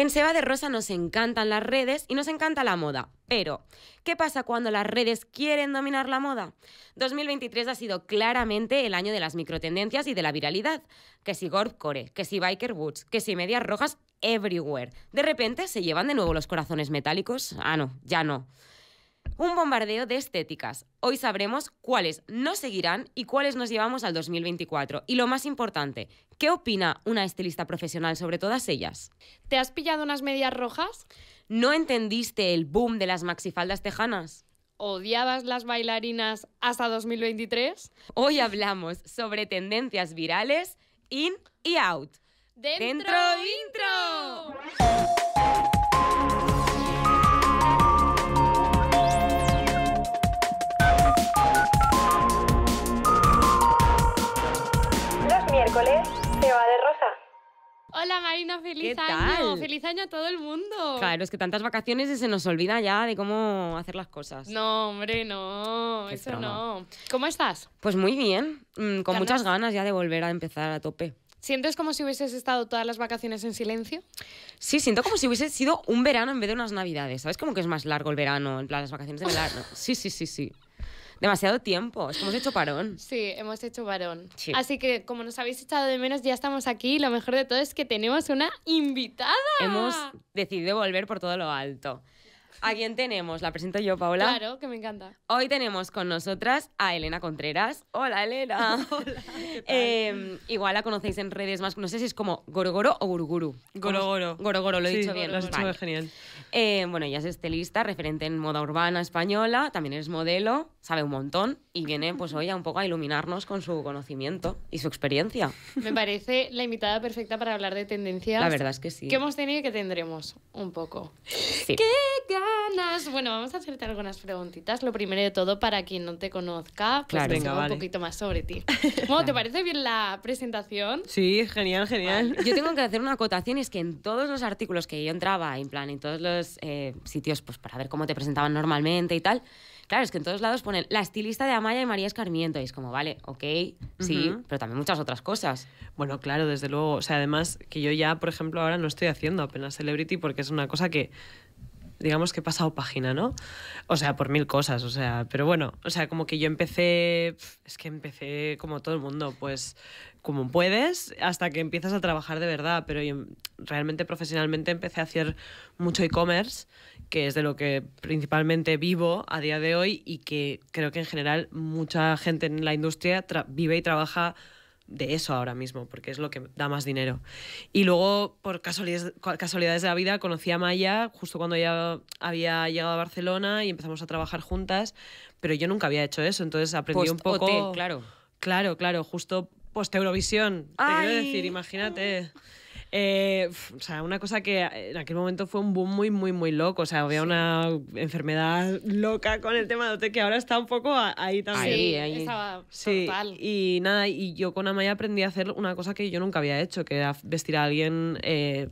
En Seba de Rosa nos encantan las redes y nos encanta la moda. Pero, ¿qué pasa cuando las redes quieren dominar la moda? 2023 ha sido claramente el año de las microtendencias y de la viralidad. Que si Core, que si Biker Boots, que si medias rojas everywhere. De repente se llevan de nuevo los corazones metálicos. Ah, no, ya no. Un bombardeo de estéticas. Hoy sabremos cuáles no seguirán y cuáles nos llevamos al 2024. Y lo más importante, ¿qué opina una estilista profesional sobre todas ellas? ¿Te has pillado unas medias rojas? ¿No entendiste el boom de las maxifaldas tejanas? odiabas las bailarinas hasta 2023? Hoy hablamos sobre tendencias virales in y out. ¡Dentro, Dentro intro! Hola Marina, feliz año. Feliz año a todo el mundo. Claro, es que tantas vacaciones y se nos olvida ya de cómo hacer las cosas. No, hombre, no, eso no. ¿Cómo estás? Pues muy bien, mm, con muchas ganas ya de volver a empezar a tope. ¿Sientes como si hubieses estado todas las vacaciones en silencio? Sí, siento como si hubiese sido un verano en vez de unas navidades. ¿Sabes? cómo que es más largo el verano, en plan las vacaciones de verano. Sí, sí, sí, sí demasiado tiempo. Es que hemos hecho parón. Sí, hemos hecho parón. Así que, como nos habéis echado de menos, ya estamos aquí. Lo mejor de todo es que tenemos una invitada. Hemos decidido volver por todo lo alto. ¿A quién tenemos? La presento yo, Paula Claro, que me encanta. Hoy tenemos con nosotras a Elena Contreras. Hola, Elena. Em, igual la conocéis en redes más. No sé si es como Gorogoro o Guruguru. Gorogoro. Gorogoro, lo he dicho bien. Lo has hecho genial. Em, bueno, ella es estilista, referente en moda urbana española. También es modelo sabe un montón y viene pues hoy a un poco a iluminarnos con su conocimiento y su experiencia. Me parece la invitada perfecta para hablar de tendencias. La verdad es que sí. Que hemos tenido y que tendremos un poco. ¡Qué ganas! Bueno, vamos a hacerte algunas preguntitas. Lo primero de todo, para quien no te conozca, pues claro, venga, un poquito más sobre ti. Bueno, ¿te parece bien la presentación? Sí, genial, genial. Yo tengo que hacer una acotación y es que en todos los artículos que yo entraba, en plan, en todos los eh, sitios pues para ver cómo te presentaban normalmente y tal, Claro, es que en todos lados ponen la estilista de Amaya y María Escarmiento. Y es como, vale, ok, sí, pero también muchas otras cosas. Bueno, claro, desde luego. O sea, además que yo ya, por ejemplo, ahora no estoy haciendo apenas celebrity porque es una cosa que digamos que he pasado página, ¿no? O sea, por mil cosas, o sea, pero bueno, o sea, como que yo empecé, es que empecé como todo el mundo, pues como puedes hasta que empiezas a trabajar de verdad, pero yo realmente profesionalmente empecé a hacer mucho e-commerce, que es de lo que principalmente vivo a día de hoy y que creo que en general mucha gente en la industria vive y trabaja de eso ahora mismo, porque es lo que da más dinero. Y luego, por casualidades, casualidades de la vida, conocí a Maya justo cuando ella había llegado a Barcelona y empezamos a trabajar juntas, pero yo nunca había hecho eso, entonces aprendí un poco... claro. Claro, claro, justo post Eurovisión, te quiero decir, imagínate. Eh, o sea, una cosa que en aquel momento fue un boom muy, muy, muy loco. O sea, había una enfermedad loca con el tema de que ahora está un poco ahí también. Sí, Estaba Y nada, y yo con Amaya aprendí a hacer una cosa que yo nunca había hecho, que era vestir a alguien. Eh,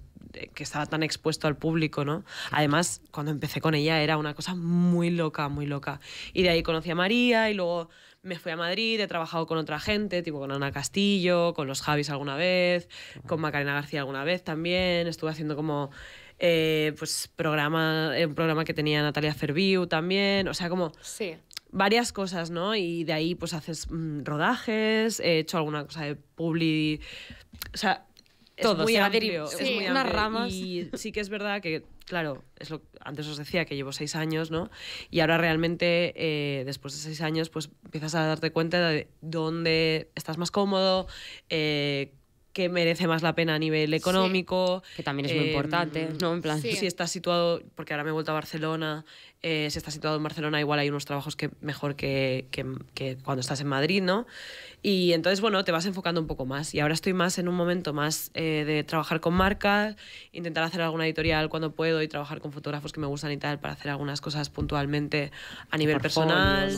que estaba tan expuesto al público, ¿no? Además, cuando empecé con ella era una cosa muy loca, muy loca. Y de ahí conocí a María y luego me fui a Madrid, he trabajado con otra gente, tipo con Ana Castillo, con los Javis alguna vez, con Macarena García alguna vez también, estuve haciendo como eh, pues programa, eh, un programa que tenía Natalia Ferviu también, o sea, como sí. varias cosas, ¿no? Y de ahí pues haces mm, rodajes, he hecho alguna cosa de publi, o sea, todo, es muy amplio, sí, es muy ramas. Y sí que es verdad que claro, es lo, antes os decía que llevo seis años, ¿no? Y ahora realmente, eh, después de seis años, pues empiezas a darte cuenta de dónde estás más cómodo, eh, que merece más la pena a nivel económico. Que también es muy em, importante, ¿no? En plan, si estás situado, porque ahora me he vuelto a Barcelona, eh, si estás situado en Barcelona, igual hay unos trabajos que mejor que, que, cuando estás en Madrid, ¿no? Y entonces, bueno, te vas enfocando un poco más. Y ahora estoy más en un momento más eh, de trabajar con marcas, intentar hacer alguna editorial cuando puedo y trabajar con fotógrafos que me gustan y tal para hacer algunas cosas puntualmente a nivel personal.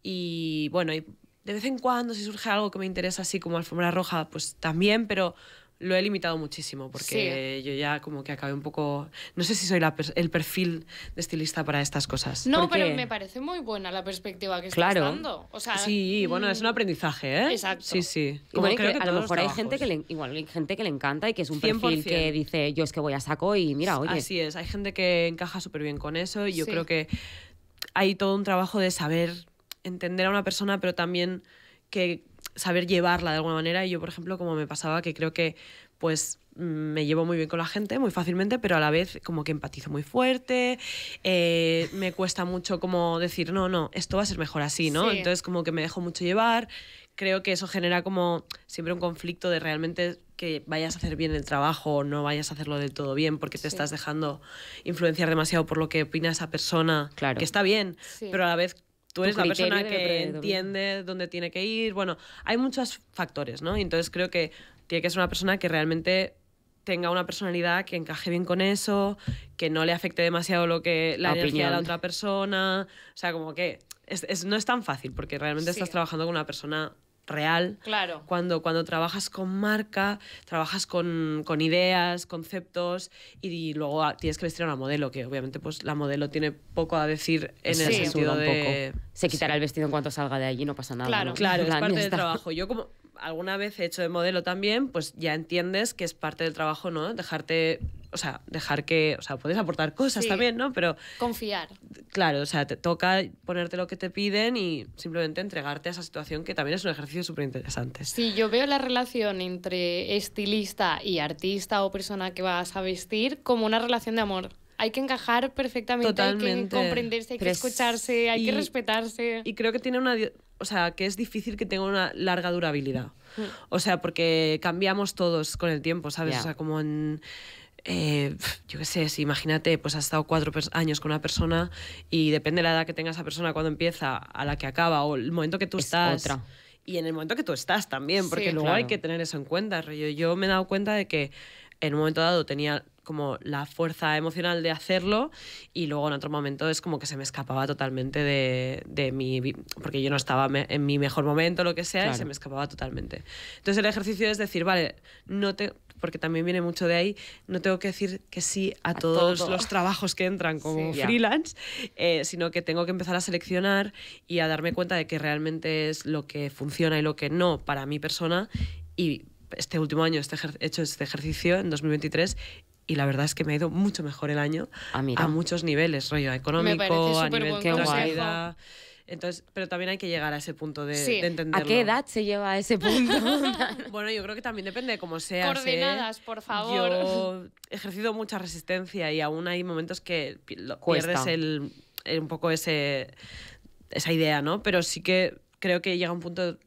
Y bueno, y de vez en cuando, si surge algo que me interesa así como alfombra roja, pues también, pero lo he limitado muchísimo porque yo ya como que acabé un poco... No sé si soy el perfil de estilista para estas cosas. No, pero me parece muy buena la perspectiva que claro. estás dando. sí, bueno, es mm, un aprendizaje, ¿eh? Exacto. Sí, sí. a lo mejor hay gente, que le, igual, hay gente que le encanta y que es un perfil que dice yo es que voy a saco y mira, oye. Así es, hay gente que encaja súper bien con eso y yo creo que hay todo un trabajo de saber entender a una persona, pero también que saber llevarla de alguna manera. Y yo, por ejemplo, como me pasaba, que creo que pues mm, me llevo muy bien con la gente, muy fácilmente, pero a la vez como que empatizo muy fuerte, eh, me cuesta mucho como decir, no, no, esto va a ser mejor así, ¿no? Entonces como que me dejo mucho llevar, creo que eso genera como siempre un conflicto de realmente que vayas a hacer bien el trabajo o no vayas a hacerlo del todo bien porque te estás dejando influenciar demasiado por lo que opina esa persona, claro. que está bien, pero a la vez tú eres la persona que entiende dónde tiene que ir. Bueno, hay muchos factores, ¿no? Y entonces creo que tiene que ser una persona que realmente tenga una personalidad que encaje bien con eso, que no le afecte demasiado lo que la, energía de la otra persona. O sea, como que no es tan fácil porque realmente estás trabajando con una persona real. Claro. Cuando, cuando trabajas con marca, trabajas con, ideas, conceptos y, luego tienes que vestir a una modelo, que obviamente pues la modelo tiene poco a decir en el sentido de... Se quitará el vestido en cuanto salga de allí, no pasa nada. Claro, claro, es parte del trabajo. Yo como alguna vez hecho de modelo también, pues ya entiendes que es parte del trabajo, ¿no? Dejarte, o sea, dejar que, o sea, puedes aportar cosas también, ¿no? Pero... Confiar. Claro, o sea, te toca ponerte lo que te piden y simplemente entregarte a esa situación que también es un ejercicio súper interesante. Sí, yo veo la relación entre estilista y artista o persona que vas a vestir como una relación de amor hay que encajar perfectamente, hay que comprenderse, hay que escucharse, hay que respetarse. Y creo que tiene una, o sea, que es difícil que tenga una larga durabilidad. Mm. O sea, porque cambiamos todos con el tiempo, ¿sabes? O sea, como en... Eh, yo qué sé, si imagínate, pues has estado cuatro años con una persona y depende de la edad que tenga esa persona cuando empieza, a la que acaba o el momento que tú estás. Y en el momento que tú estás también, porque luego hay que tener eso en cuenta. yo me he dado cuenta de que en un momento dado tenía como la fuerza emocional de hacerlo y luego en otro momento es como que se me escapaba totalmente de, de mi, porque yo no estaba en mi mejor momento, lo que sea, y se me escapaba totalmente. Entonces el ejercicio es decir, vale, no te, porque también viene mucho de ahí, no tengo que decir que sí a, todos los trabajos que entran como freelance, eh, sino que tengo que empezar a seleccionar y a darme cuenta de que realmente es lo que funciona y lo que no para mi persona y este último año he este hecho este ejercicio en 2023 y la verdad es que me ha ido mucho mejor el año ah, a muchos niveles, rollo económico, a nivel de vida. Entonces, pero también hay que llegar a ese punto de, entenderlo. ¿A qué edad se lleva a ese punto? bueno, yo creo que también depende de cómo seas. ¿eh? Coordenadas, por favor. he ejercido mucha resistencia y aún hay momentos que pierdes un poco ese, esa idea, ¿no? Pero sí que creo que llega un punto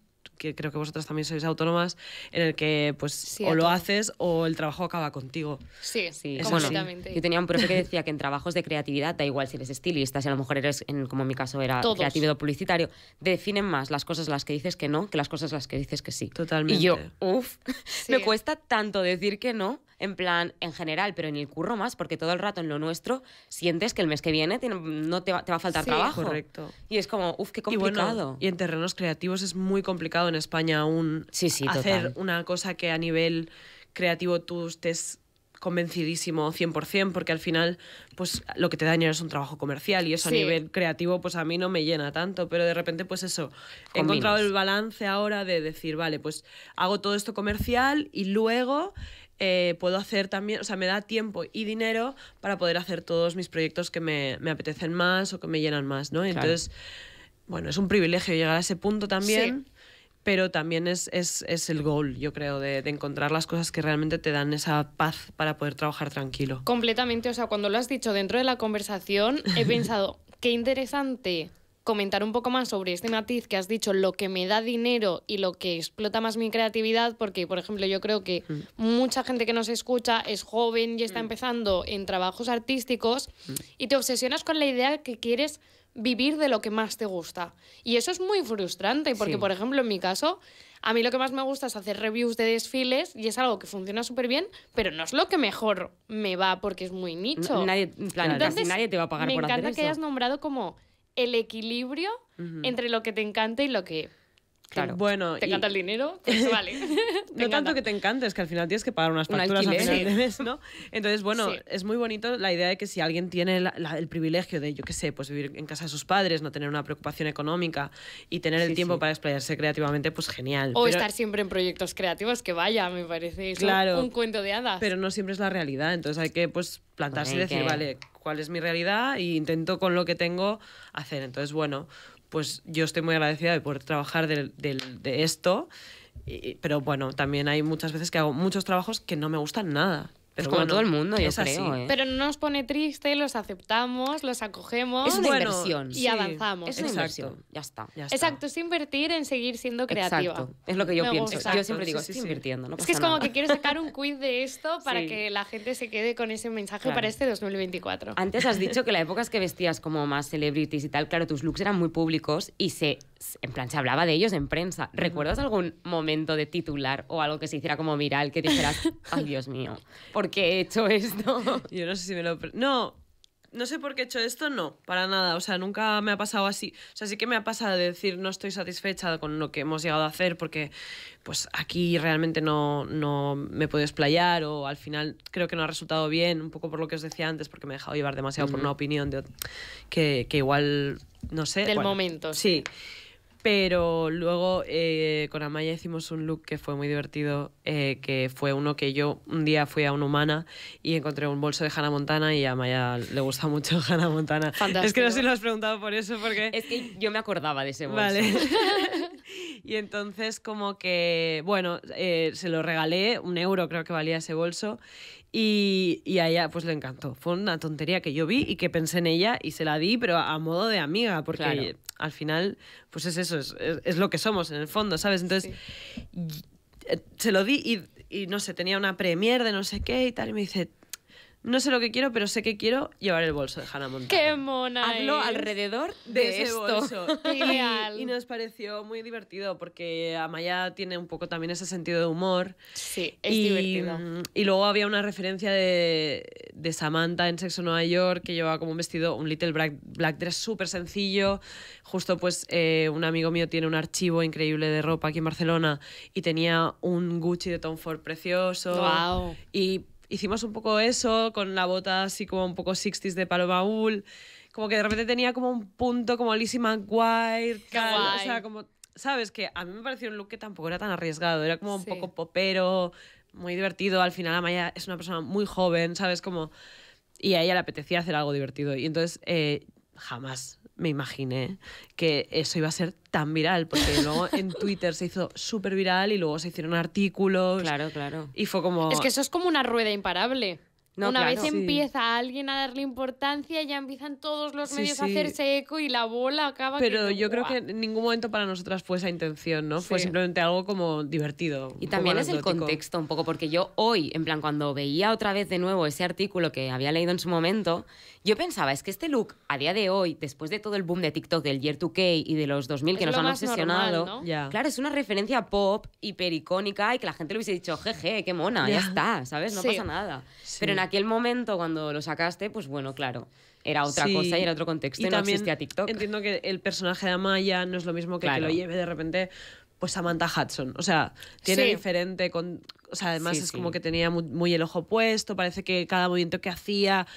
que creo que vosotras también sois autónomas, en el que pues o lo haces o el trabajo acaba contigo. Sí, sí. yo tenía un profe que decía que en trabajos de creatividad, da igual si eres estilista, si a lo mejor eres, en, como en mi caso era creativo publicitario, definen más las cosas las que dices que no que las cosas las que dices que sí. Totalmente. Y yo, uff, me cuesta tanto decir que no en plan en general, pero en el curro más, porque todo el rato en lo nuestro sientes que el mes que viene no te va, a faltar trabajo. Correcto. Y es como, uff, qué complicado. Y, en terrenos creativos es muy complicado en España aún hacer una cosa que a nivel creativo tú estés convencidísimo 100%, porque al final pues lo que te daña es un trabajo comercial y eso a nivel creativo pues a mí no me llena tanto, pero de repente pues eso, he encontrado el balance ahora de decir, vale, pues hago todo esto comercial y luego eh, puedo hacer también, o sea, me da tiempo y dinero para poder hacer todos mis proyectos que me, me apetecen más o que me llenan más, ¿no? Entonces, bueno, es un privilegio llegar a ese punto también. Pero también es, es, es, el goal, yo creo, de, de encontrar las cosas que realmente te dan esa paz para poder trabajar tranquilo. Completamente, o sea, cuando lo has dicho dentro de la conversación, he pensado, qué interesante comentar un poco más sobre este matiz que has dicho, lo que me da dinero y lo que explota más mi creatividad, porque, por ejemplo, yo creo que mm. mucha gente que nos escucha es joven y está mm. empezando en trabajos artísticos mm. y te obsesionas con la idea que quieres vivir de lo que más te gusta. Y eso es muy frustrante, porque, por ejemplo, en mi caso, a mí lo que más me gusta es hacer reviews de desfiles y es algo que funciona súper bien, pero no es lo que mejor me va porque es muy nicho. Nadie, Entonces, nadie te va a pagar por Me encanta que hayas nombrado como el equilibrio entre lo que te encanta y lo que bueno, ¿Te encanta el dinero? Pues vale. no tanto que te encantes, que al final tienes que pagar unas facturas al ¿no? Entonces, bueno, es muy bonito la idea de que si alguien tiene el privilegio de, yo qué sé, pues vivir en casa de sus padres, no tener una preocupación económica y tener el tiempo para explayarse creativamente, pues genial. O estar siempre en proyectos creativos, que vaya, me parece. Un cuento de hadas. Pero no siempre es la realidad, entonces hay que, pues, plantarse y decir, vale, cuál es mi realidad Y intento con lo que tengo hacer. Entonces, bueno, pues yo estoy muy agradecida de poder trabajar de, esto, pero bueno, también hay muchas veces que hago muchos trabajos que no me gustan nada es como todo el mundo, yo es creo. ¿eh? Pero no nos pone triste, los aceptamos, los acogemos. Es una inversión. Y avanzamos. Es una inversión. Ya está, Exacto, es invertir en seguir siendo creativa. Exacto. Es lo que yo pienso. Yo siempre digo, sí, invirtiendo. es que es como que quiero sacar un quiz de esto para que la gente se quede con ese mensaje para este 2024. Antes has dicho que la época es que vestías como más celebrities y tal, claro, tus looks eran muy públicos y se en plan, se hablaba de ellos en prensa. ¿Recuerdas algún momento de titular o algo que se hiciera como viral que dijeras, ay Dios mío, ¿por qué he hecho esto? Yo no sé si me lo... No, no sé por qué he hecho esto, no, para nada. O sea, nunca me ha pasado así. O sea, sí que me ha pasado de decir no estoy satisfecha con lo que hemos llegado a hacer porque pues aquí realmente no, no me puedo explayar o al final creo que no ha resultado bien, un poco por lo que os decía antes, porque me he dejado llevar demasiado por una opinión de, que, que, igual, no sé. Del momento. sí pero luego eh, con Amaya hicimos un look que fue muy divertido, eh, que fue uno que yo un día fui a una humana y encontré un bolso de Hannah Montana y a Amaya le gusta mucho Hannah Montana. Es que no sé si lo has preguntado por eso, porque... Es que yo me acordaba de ese bolso. Vale. Y entonces como que, bueno, eh, se lo regalé, un euro creo que valía ese bolso. Y, y, a ella pues le encantó. Fue una tontería que yo vi y que pensé en ella y se la di, pero a, modo de amiga, porque al final pues es eso, es, lo que somos en el fondo, ¿sabes? Entonces eh, se lo di y, y, no sé, tenía una premier de no sé qué y tal, y me dice, no sé lo que quiero, pero sé que quiero llevar el bolso de Hannah Montana. ¡Qué mona! Hazlo alrededor de, ese bolso. y, nos pareció muy divertido porque Amaya tiene un poco también ese sentido de humor. Sí, es y, divertido. Mm, y luego había una referencia de, Samantha en Sexo Nueva York que llevaba como un vestido, un little black, black dress súper sencillo. Justo pues eh, un amigo mío tiene un archivo increíble de ropa aquí en Barcelona y tenía un Gucci de Tom Ford precioso. ¡Wow! Y hicimos un poco eso, con la bota así como un poco 60s de Paloma Wool, Como que de repente tenía como un punto como Lizzie McGuire, o sea, como ¿sabes? Que a mí me pareció un look que tampoco era tan arriesgado, era como un poco popero, muy divertido. Al final Amaya es una persona muy joven, ¿sabes? Como... Y a ella le apetecía hacer algo divertido. Y entonces eh, jamás me imaginé que eso iba a ser tan viral, porque luego en Twitter se hizo súper viral y luego se hicieron artículos. Claro, claro. Y fue como... Es que eso es como una rueda imparable. Una vez empieza alguien a darle importancia, ya empiezan todos los medios a hacerse eco y la bola acaba. Pero yo creo que en ningún momento para nosotras fue esa intención, ¿no? Fue simplemente algo como divertido. Y también es el contexto un poco, porque yo hoy, en plan, cuando veía otra vez de nuevo ese artículo que había leído en su momento, yo pensaba, es que este look a día de hoy, después de todo el boom de TikTok del Year 2K y de los 2000 que nos han obsesionado, claro, es una referencia pop hipericónica y que la gente le hubiese dicho, jeje, qué mona, ya está, ¿sabes? No pasa nada. Pero aquel momento, cuando lo sacaste, pues bueno, claro, era otra cosa y era otro contexto y, no también existía TikTok. Entiendo que el personaje de Amaya no es lo mismo que que lo lleve de repente pues Samantha Hudson. O sea, tiene diferente. Con, o sea, además es como que tenía muy, el ojo puesto, parece que cada movimiento que hacía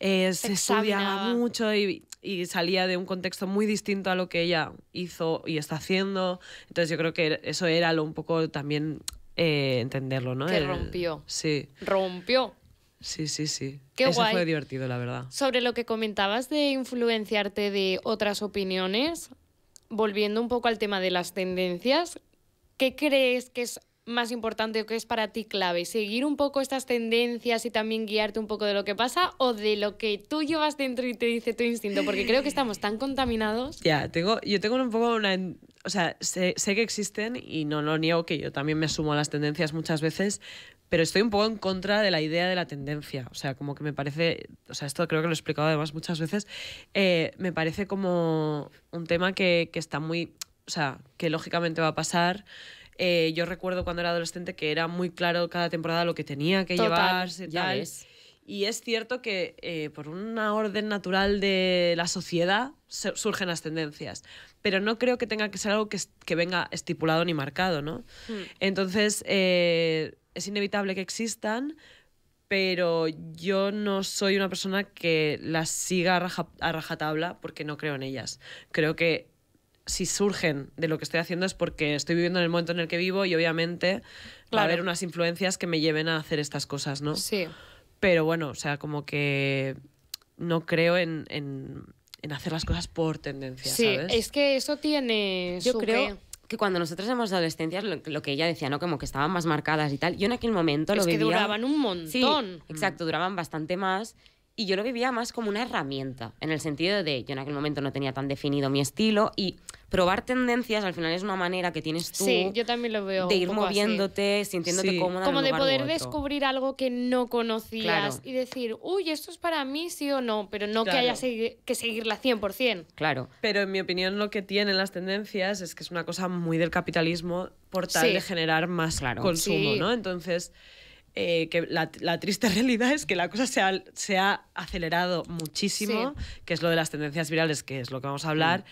eh, se estudiaba mucho y, salía de un contexto muy distinto a lo que ella hizo y está haciendo. Entonces yo creo que eso era lo un poco también eh, entenderlo, ¿no? Que rompió. Sí. Rompió. Sí, sí, sí. Qué Eso fue divertido, la verdad. Sobre lo que comentabas de influenciarte de otras opiniones, volviendo un poco al tema de las tendencias, ¿qué crees que es más importante o qué es para ti clave? ¿Seguir un poco estas tendencias y también guiarte un poco de lo que pasa o de lo que tú llevas dentro y te dice tu instinto? Porque creo que estamos tan contaminados. Ya, tengo, yo tengo un poco una... O sea, sé, sé que existen y no lo niego, que yo también me sumo a las tendencias muchas veces, pero estoy un poco en contra de la idea de la tendencia. O sea, como que me parece, o sea, esto creo que lo he explicado además muchas veces, eh, me parece como un tema que, que, está muy, o sea, que lógicamente va a pasar. Eh, yo recuerdo cuando era adolescente que era muy claro cada temporada lo que tenía que llevarse. y tal. Y es cierto que eh, por una orden natural de la sociedad surgen las tendencias, pero no creo que tenga que ser algo que, venga estipulado ni marcado, ¿no? Hmm. Entonces, es inevitable que existan, pero yo no soy una persona que las siga a, rajatabla porque no creo en ellas. Creo que si surgen de lo que estoy haciendo es porque estoy viviendo en el momento en el que vivo y obviamente va a haber unas influencias que me lleven a hacer estas cosas, ¿no? Sí. Pero bueno, o sea, como que no creo en, hacer las cosas por tendencia. Sí, es que eso tiene... Yo creo que cuando nosotros éramos adolescentes lo, que ella decía, ¿no? Como que estaban más marcadas y tal. Yo en aquel momento lo es que duraban un montón. exacto, mm. duraban bastante más. Y yo lo vivía más como una herramienta, en el sentido de yo en aquel momento no tenía tan definido mi estilo y probar tendencias al final es una manera que tienes tú también lo veo de ir moviéndote, sintiéndote Como de poder descubrir algo que no conocías y decir, uy, esto es para mí sí o no, pero no que haya que seguirla 100%. Claro. Pero en mi opinión lo que tienen las tendencias es que es una cosa muy del capitalismo por tal de generar más consumo, ¿no? Entonces... Eh, que la, triste realidad es que la cosa se ha, acelerado muchísimo, que es lo de las tendencias virales, que es lo que vamos a hablar, mm.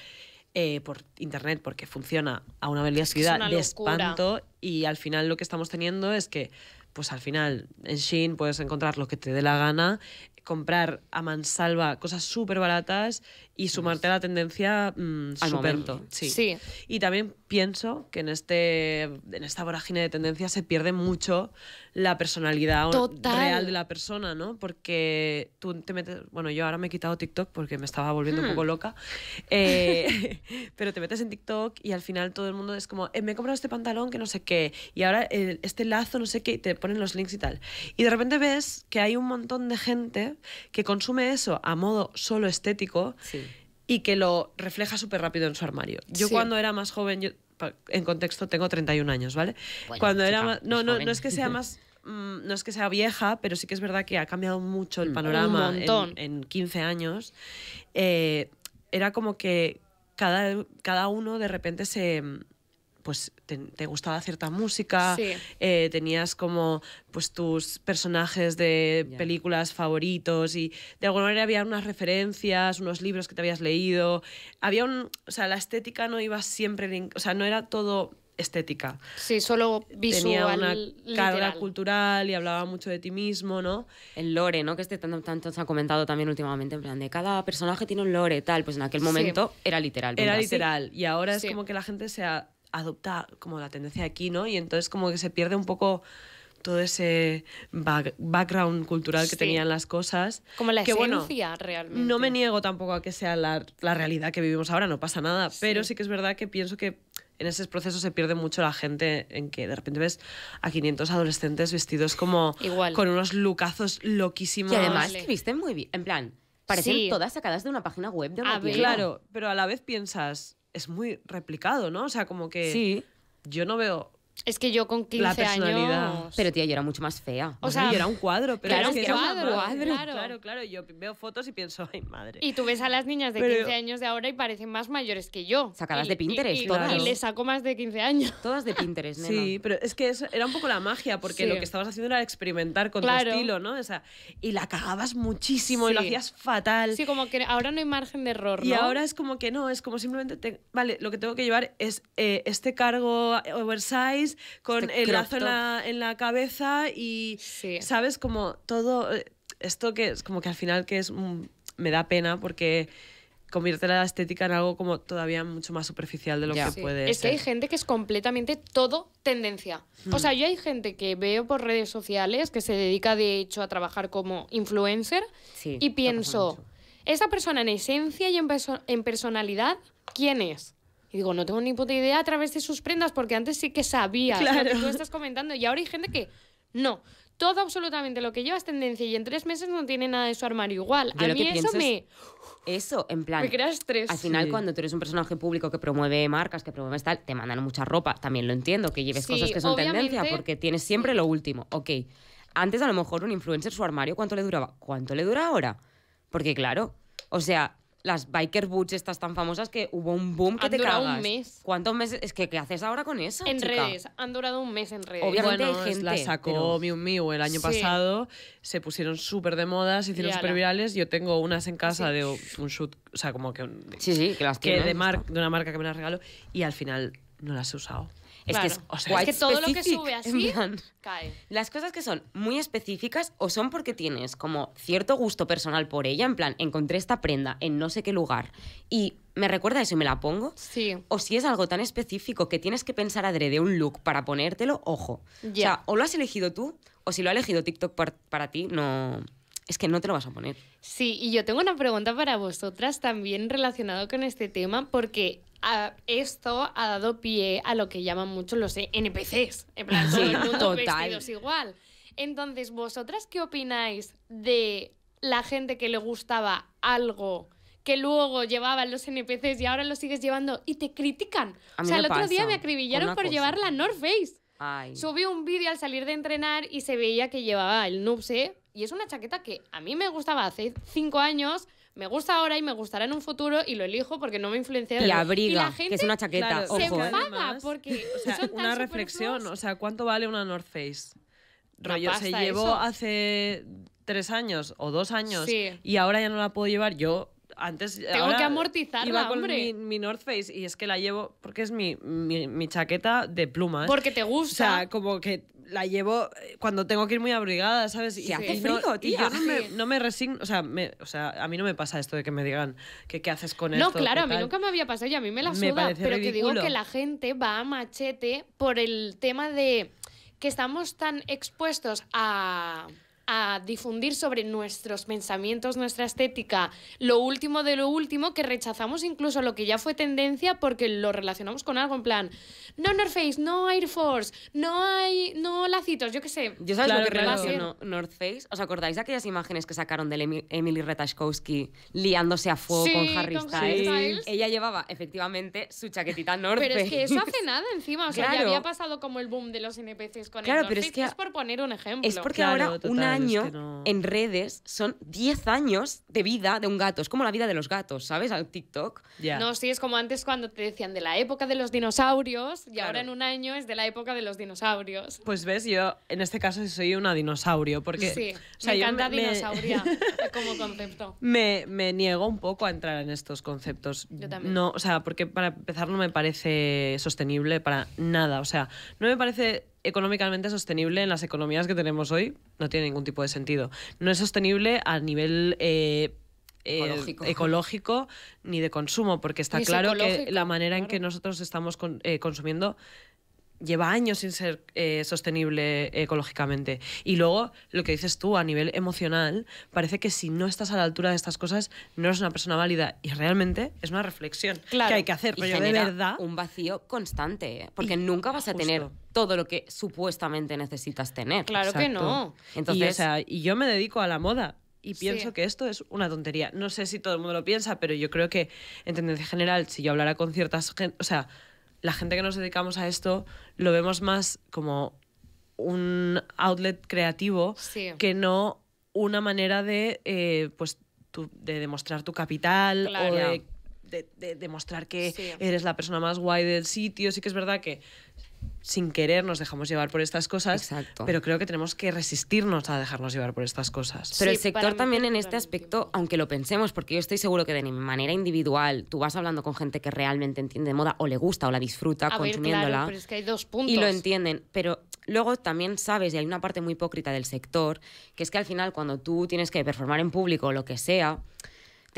Eh, por internet porque funciona a una velocidad de espanto y al final lo que estamos teniendo es que pues al final en Shein puedes encontrar lo que te dé la gana comprar a mansalva cosas súper baratas y sumarte a la tendencia mm, super, momento Sí. Y también pienso que en, este, en esta vorágine de tendencia se pierde mucho la personalidad real de la persona, ¿no? Porque tú te metes. Bueno, yo ahora me he quitado TikTok porque me estaba volviendo un poco hmm. loca. Eh, pero te metes en TikTok y al final todo el mundo es como, eh, me he comprado este pantalón que no sé qué. Y ahora eh, este lazo, no sé qué. Y te ponen los links y tal. Y de repente ves que hay un montón de gente que consume eso a modo solo estético. Sí y que lo refleja súper rápido en su armario. Yo cuando era más joven, en contexto tengo 31 años, ¿vale? cuando era no, no es que sea más mm, no es que sea vieja, pero sí que es verdad que ha cambiado mucho el mm. panorama en, 15 años. Eh, era como que cada, cada uno de repente se, pues te, gustaba cierta música, eh, tenías como pues tus personajes de películas favoritos y de alguna manera había unas referencias, unos libros que te habías leído, había un, o sea, la estética no iba siempre, o sea, no era todo estética. Sí, solo visual. Tenía una carga cultural y hablaba mucho de ti mismo, ¿no? El lore, ¿no? Que este tanto, tanto se ha comentado también últimamente, en plan de cada personaje tiene un lore, tal. Pues en aquel momento era literal. Era literal. Y ahora es como que la gente se ha adopta como la tendencia aquí, ¿no? Y entonces como que se pierde un poco todo ese background cultural que tenían las cosas. Como la que, realmente. No me niego tampoco a que sea la, realidad que vivimos ahora, no pasa nada, pero sí que es verdad que pienso que en ese proceso se pierde mucho la gente en que de repente ves a 500 adolescentes vestidos como Igual. con unos lucazos loquísimos. Y además que visten muy bien, en plan, parecen todas sacadas de una página web de una Claro, pero a la vez piensas, es muy replicado, ¿no? O sea, como que sí. yo no veo es que yo con 15 años. Pero tía, yo era mucho más fea. O sea, yo era un cuadro, pero claro, era un cuadro. Claro. claro. Yo veo fotos y pienso, ay madre. Y tú ves a las niñas de 15 años de ahora y parecen más mayores que yo. Sacadas de Pinterest, y, todas. Y le saco más de 15 años. Todas de Pinterest, nena. Sí, pero es que era un poco la magia, porque lo que estabas haciendo era experimentar con tu estilo, ¿no? O sea, y la cagabas muchísimo y lo hacías fatal. Sí, como que ahora no hay margen de error. Y ahora es como que no, es como simplemente, vale, lo que tengo que llevar es eh, este cargo oversize con este el brazo en la cabeza y, ¿sabes? Como todo eh, esto que es como que al final que es mm, me da pena porque convierte la estética en algo como todavía mucho más superficial de lo que sí. puede es que hay gente que es completamente todo tendencia o mm. sea yo hay gente que veo por redes sociales que se dedica de hecho a trabajar como influencer y pienso esa persona en esencia y en, en personalidad quién es y digo, no tengo ni puta idea a través de sus prendas, porque antes sí que sabía lo que tú estás comentando. Y ahora hay gente que no. Todo absolutamente lo que llevas es tendencia y en tres meses no tiene nada de su armario igual. a mí eso me. Eso, en plan. Me creas tres. Al final, cuando tú eres un personaje público que promueve marcas, que promueves tal, te mandan mucha ropa. También lo entiendo, que lleves cosas que son tendencia, porque tienes siempre lo último. Ok. Antes, a lo mejor, un influencer su armario, ¿cuánto le duraba? ¿Cuánto le dura ahora? Porque, claro, o sea, las biker boots estas tan famosas que hubo un boom que han te durado un mes. ¿Cuántos meses? Es que, ¿qué haces ahora con eso, En redes, han durado un mes en redes. Obviamente bueno, hay la sacó mi Miu el año pasado, se pusieron súper de moda, se hicieron súper virales. Yo tengo unas en casa de un shoot, o sea, como que... sí, sí, que las que de, de una marca que me las regaló y al final no las he usado. Es que, todo lo que sube así cae. Las cosas que son muy específicas o son porque tienes como cierto gusto personal por ella, en plan, encontré esta prenda en no sé qué lugar y me recuerda eso y me la pongo. Sí. O si es algo tan específico que tienes que pensar adrede un look para ponértelo, ojo. O sea, o lo has elegido tú o si lo ha elegido TikTok para, ti, no es que no te lo vas a poner. Sí, y yo tengo una pregunta para vosotras también relacionado con este tema, porque esto ha dado pie a lo que llaman mucho los NPCs, en plan todo igual. Entonces, ¿vosotras qué opináis de la gente que le gustaba algo que luego llevaban los NPCs y ahora lo sigues llevando y te critican? o sea, el otro día me acribillaron por llevar la North Face. Subí un vídeo al salir de entrenar y se veía que llevaba el Nubse ¿eh? y es una chaqueta que a mí me gustaba hace cinco años, me gusta ahora y me gustará en un futuro y lo elijo porque no me influencia. Y abriga, la gente que es una chaqueta. ¿eh? enfada porque o sea, una reflexión, o sea, ¿cuánto vale una North Face? Rollo, se llevó hace tres años o dos años y ahora ya no la puedo llevar. Yo antes. Eh, tengo que amortizarla, Mi, North Face y es que la llevo porque es mi, chaqueta de plumas. Porque te gusta. O sea, como que la llevo eh, cuando tengo que ir muy abrigada, ¿sabes? Y, hace frío, no, yo no me, resigno, o sea, a mí no me pasa esto de que me digan que qué haces con no, No, claro, a mí nunca me había pasado y a mí me la suda, pero que digo que la gente va a machete por el tema de que estamos tan expuestos a a difundir sobre nuestros pensamientos, nuestra estética, lo último de lo último, que rechazamos incluso lo que ya fue tendencia porque lo relacionamos con algo en plan, no North Face, no Air Force, no hay, no lacitos, yo qué sé. Yo sabes lo que North Face. ¿Os acordáis de aquellas imágenes que sacaron de Emily Retashkowski liándose a fuego con Harry Styles? Ella llevaba efectivamente su chaquetita North Pero es que eso hace nada encima, o sea, ya había pasado como el boom de los NPCs con el North pero Es, por poner un ejemplo. Es porque ahora una en redes son 10 años de vida de un gato. Es como la vida de los gatos, ¿sabes? Al TikTok. No, sí, es como antes cuando te decían de la época de los dinosaurios y ahora en un año es de la época de los dinosaurios. Pues ves, yo en este caso soy una dinosaurio porque... Sí, o sea, me encanta dinosauria como concepto. Me, me, niego un poco a entrar en estos conceptos. Yo también. No, o sea, porque para empezar no me parece sostenible para nada. O sea, no me parece económicamente sostenible en las economías que tenemos hoy no tiene ningún tipo de sentido. No es sostenible a nivel... Eh, eh, ecológico. ni de consumo, porque está claro que la manera en que nosotros estamos eh, consumiendo lleva años sin ser eh, sostenible ecológicamente. Y luego, lo que dices tú a nivel emocional, parece que si no estás a la altura de estas cosas, no eres una persona válida. Y realmente es una reflexión que hay que hacer. Pero de verdad. Un vacío constante, ¿eh? porque nunca vas a tener todo lo que supuestamente necesitas tener. Claro que no. Entonces, y, yo me dedico a la moda y pienso que esto es una tontería. No sé si todo el mundo lo piensa, pero yo creo que en tendencia general, si yo hablara con ciertas, o sea, la gente que nos dedicamos a esto lo vemos más como un outlet creativo que no una manera de, eh, pues, de demostrar tu capital o de demostrar que eres la persona más guay del sitio. Sí que es verdad que sin querer nos dejamos llevar por estas cosas, pero creo que tenemos que resistirnos a dejarnos llevar por estas cosas. Pero el sector también en este aspecto, aunque lo pensemos, porque yo estoy seguro que de manera individual tú vas hablando con gente que realmente entiende moda o le gusta o la disfruta consumiéndola. Y lo entienden, pero luego también sabes, y hay una parte muy hipócrita del sector, que es que al final cuando tú tienes que performar en público o lo que sea,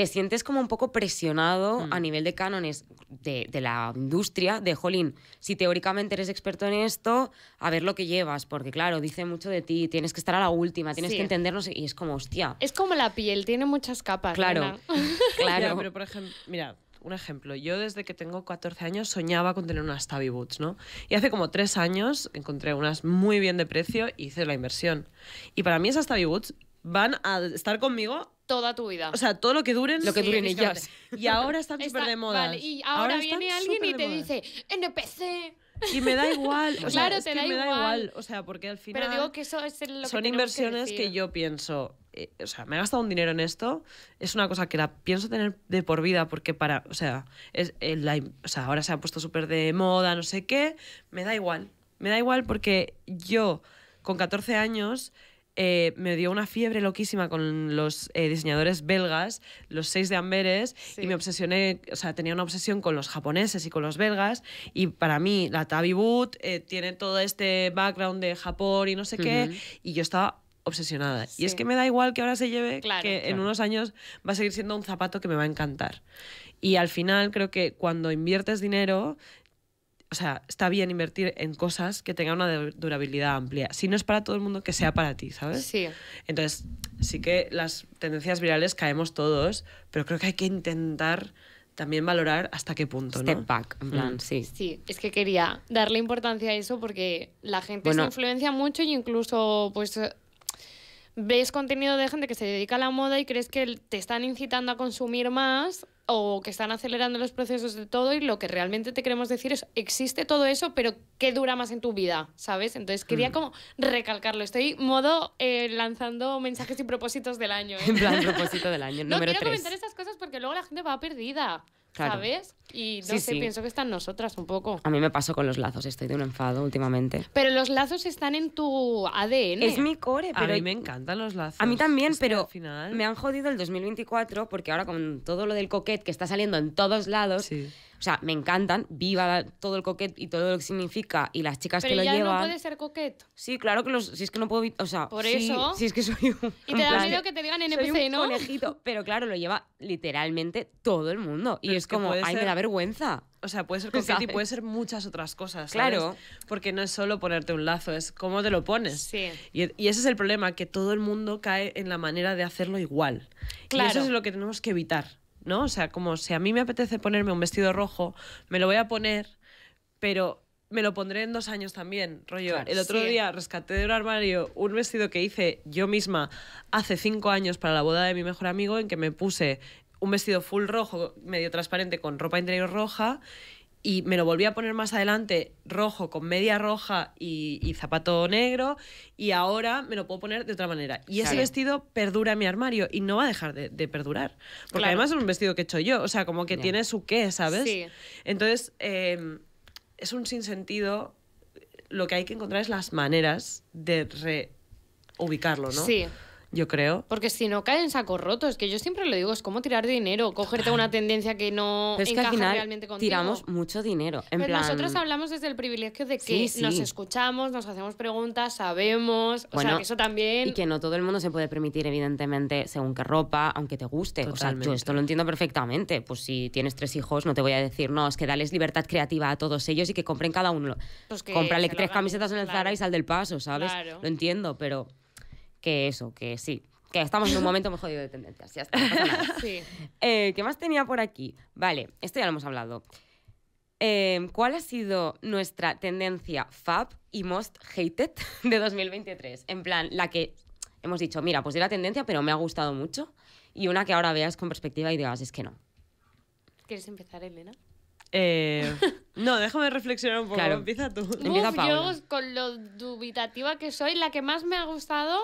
te sientes como un poco presionado a mm. nivel de cánones de, la industria, de jolín, si teóricamente eres experto en esto, a ver lo que llevas, porque claro, dice mucho de ti, tienes que estar a la última, tienes que entendernos y es como, hostia. Es como la piel, tiene muchas capas. Claro, claro. pero por ejemplo, mira, un ejemplo. Yo desde que tengo 14 años soñaba con tener unas tabi Boots, ¿no? Y hace como tres años encontré unas muy bien de precio y hice la inversión. Y para mí esas tabi Boots van a estar conmigo toda tu vida. O sea, todo lo que duren. Lo que duren ellas. Y ahora están súper de moda. y ahora, viene alguien y te dice, NPC. Y me da igual. O sea, me da igual. O sea, porque al final. Pero digo que eso es lo Son inversiones que, yo pienso. Eh, o sea, me he gastado un dinero en esto. Es una cosa que la pienso tener de por vida porque para. O sea, es, eh, o sea ahora se ha puesto súper de moda, no sé qué. Me da igual. Me da igual porque yo, con 14 años eh, me dio una fiebre loquísima con los eh, diseñadores belgas, los seis de Amberes, y me obsesioné, o sea, tenía una obsesión con los japoneses y con los belgas, y para mí la Tabi Boot eh, tiene todo este background de Japón y no sé qué, y yo estaba obsesionada. Y es que me da igual que ahora se lleve, que en unos años va a seguir siendo un zapato que me va a encantar. Y al final creo que cuando inviertes dinero o sea, está bien invertir en cosas que tengan una durabilidad amplia. Si no es para todo el mundo, que sea para ti, ¿sabes? Sí. Entonces, sí que las tendencias virales caemos todos, pero creo que hay que intentar también valorar hasta qué punto, Step back, en plan, mm. sí. Sí, es que quería darle importancia a eso porque la gente se influencia mucho y incluso, pues, ves contenido de gente que se dedica a la moda y crees que te están incitando a consumir más o que están acelerando los procesos de todo y lo que realmente te queremos decir es, existe todo eso, pero ¿qué dura más en tu vida? ¿Sabes? Entonces quería hmm. como recalcarlo. Estoy modo eh, lanzando mensajes y propósitos del año. ¿eh? En plan, propósito del año. no quiero comentar estas cosas porque luego la gente va perdida. ¿Sabes? Y no sé, pienso que están nosotras un poco. A mí me pasó con los lazos, estoy de un enfado últimamente. Pero los lazos están en tu ADN. Es mi core, pero. A mí me encantan los lazos. A mí también, pero me han jodido el 2024 porque ahora con todo lo del coquet que está saliendo en todos lados. Sí o sea, me encantan, viva todo el coquet y todo lo que significa y las chicas que lo llevan. Pero ya no puede ser coquet. Sí, claro que los, si es que no puedo, o sea, por eso. Si es que soy un Y te da miedo que te digan NPC, soy un ¿no? Pero claro, lo lleva literalmente todo el mundo y es, como, ay, ser... vergüenza. O sea, puede ser coquet, y puede ser muchas otras cosas. Claro. Porque no es solo ponerte un lazo, es cómo te lo pones. Sí. Y, y, ese es el problema, que todo el mundo cae en la manera de hacerlo igual. Claro. Y eso es lo que tenemos que evitar. ¿no? O sea, como si a mí me apetece ponerme un vestido rojo, me lo voy a poner, pero me lo pondré en dos años también, rollo. el otro día rescaté de un armario un vestido que hice yo misma hace cinco años para la boda de mi mejor amigo, en que me puse un vestido full rojo, medio transparente, con ropa interior roja, y me lo volví a poner más adelante rojo con media roja y, zapato negro y ahora me lo puedo poner de otra manera. Y ese vestido perdura en mi armario y no va a dejar de, perdurar. Porque además es un vestido que he hecho yo, o sea, como que tiene su qué, ¿sabes? Sí. Entonces, em, es un sinsentido. Lo que hay que encontrar es las maneras de reubicarlo, ¿no? Sí yo creo. Porque si no caen sacos rotos, que yo siempre lo digo, es como tirar dinero, cogerte una tendencia que no es que al final Tiramos mucho dinero. En pues nosotros hablamos desde el privilegio de que nos escuchamos, nos hacemos preguntas, sabemos. o sea, que eso también. Y que no todo el mundo se puede permitir, evidentemente, según qué ropa, aunque te guste. O sea, yo esto lo entiendo perfectamente. Pues si tienes tres hijos, no te voy a decir, no, es que dales libertad creativa a todos ellos y que compren cada uno. Pues cómprale tres camisetas en el Zara y sal del paso, ¿sabes? Lo entiendo, pero que eso, que sí, que estamos en un momento muy jodido de tendencias. Eh, ¿Qué más tenía por aquí? Vale, esto ya lo hemos hablado. Em, ¿Cuál ha sido nuestra tendencia Fab y Most Hated de 2023? En plan, la que hemos dicho, mira, pues era tendencia, pero me ha gustado mucho. Y una que ahora veas con perspectiva y digas, es que no. ¿Quieres empezar, Elena? Eh, no, déjame reflexionar un poco. Empieza tú. Yo, con lo dubitativa que soy, la que más me ha gustado.